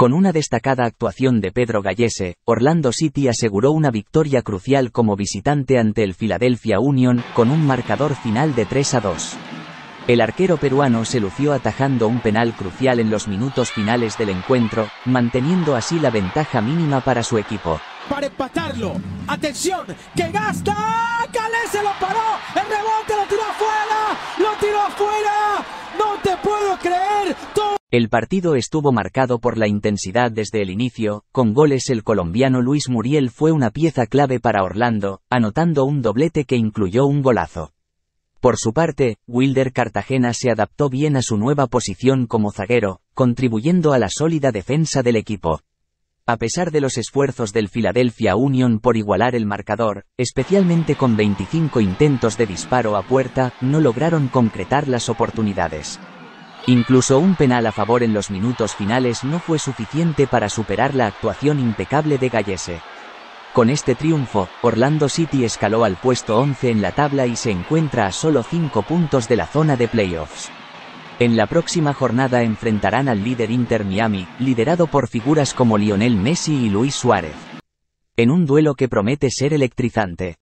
Con una destacada actuación de Pedro Gallese, Orlando City aseguró una victoria crucial como visitante ante el Philadelphia Union, con un marcador final de 3 a 2. El arquero peruano se lució atajando un penal crucial en los minutos finales del encuentro, manteniendo así la ventaja mínima para su equipo. Para empatarlo, atención, que gasta El partido estuvo marcado por la intensidad desde el inicio, con goles el colombiano Luis Muriel fue una pieza clave para Orlando, anotando un doblete que incluyó un golazo. Por su parte, Wilder Cartagena se adaptó bien a su nueva posición como zaguero, contribuyendo a la sólida defensa del equipo. A pesar de los esfuerzos del Philadelphia Union por igualar el marcador, especialmente con 25 intentos de disparo a puerta, no lograron concretar las oportunidades. Incluso un penal a favor en los minutos finales no fue suficiente para superar la actuación impecable de Gallese. Con este triunfo, Orlando City escaló al puesto 11 en la tabla y se encuentra a solo 5 puntos de la zona de playoffs. En la próxima jornada enfrentarán al líder Inter Miami, liderado por figuras como Lionel Messi y Luis Suárez. En un duelo que promete ser electrizante.